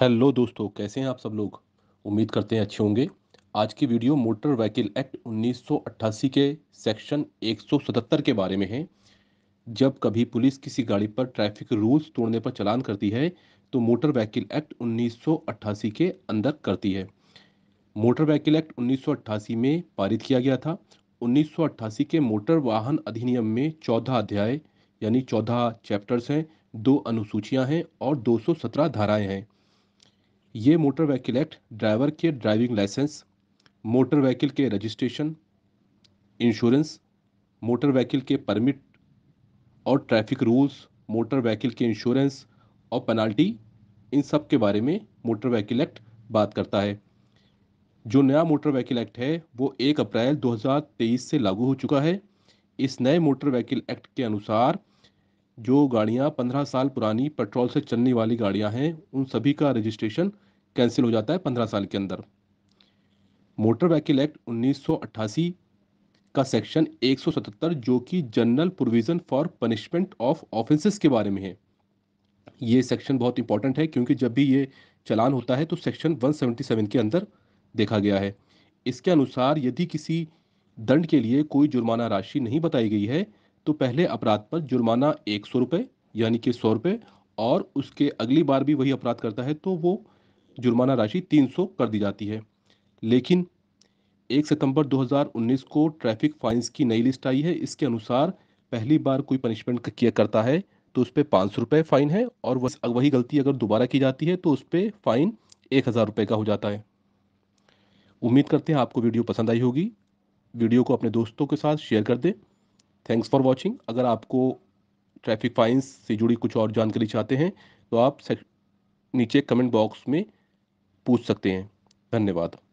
hello दोस्तों कैसे हैं आप सब लोग उम्मीद करते हैं अच्छे होंगे आज की वीडियो मोटर व्हीकल एक्ट 1988 के सेक्शन 177 के बारे में है जब कभी पुलिस किसी गाड़ी पर ट्रैफिक रूल्स तोड़ने पर चलान करती है तो मोटर व्हीकल एक्ट 1988 के अंदर करती है मोटर व्हीकल एक्ट 1988 में पारित किया गया था उन्नीस के मोटर वाहन अधिनियम में चौदह अध्याय यानी चौदह चैप्टर्स हैं दो अनुसूचियाँ हैं और दो धाराएं हैं ये मोटर व्हीकल एक्ट ड्राइवर के ड्राइविंग लाइसेंस मोटर व्हीकल के रजिस्ट्रेशन इंश्योरेंस मोटर व्हीकल के परमिट और ट्रैफिक रूल्स मोटर व्हीकल के इंश्योरेंस और पेनाल्टी इन सब के बारे में मोटर व्हीकल एक्ट बात करता है जो नया मोटर व्हीकल एक्ट है वो एक अप्रैल 2023 से लागू हो चुका है इस नए मोटर व्हीकल एक्ट के अनुसार जो गाड़ियां 15 साल पुरानी पेट्रोल से चलने वाली गाड़ियां हैं उन सभी का रजिस्ट्रेशन कैंसिल हो जाता है पंद्रह साल के अंदर मोटर व्हीकल एक्ट उन्नीस का सेक्शन 177 जो कि general provision for punishment of offences के बारे में है ये सेक्शन बहुत इंपॉर्टेंट है क्योंकि जब भी ये चलान होता है तो सेक्शन 177 के अंदर देखा गया है इसके अनुसार यदि किसी दंड के लिए कोई जुर्माना राशि नहीं बताई गई है तो पहले अपराध पर जुर्माना एक सौ रुपये यानी कि सौ रुपये और उसके अगली बार भी वही अपराध करता है तो वो जुर्माना राशि 300 कर दी जाती है लेकिन 1 सितंबर 2019 को ट्रैफिक फाइंस की नई लिस्ट आई है इसके अनुसार पहली बार कोई पनिशमेंट किया करता है तो उस पर पाँच सौ रुपये फ़ाइन है और वही गलती अगर दोबारा की जाती है तो उस पर फ़ाइन एक हज़ार रुपये का हो जाता है उम्मीद करते हैं आपको वीडियो पसंद आई होगी वीडियो को अपने दोस्तों के साथ शेयर कर दें थैंक्स फॉर वॉचिंग अगर आपको ट्रैफिक फाइन्स से जुड़ी कुछ और जानकारी चाहते हैं तो आप नीचे कमेंट बॉक्स में पूछ सकते हैं धन्यवाद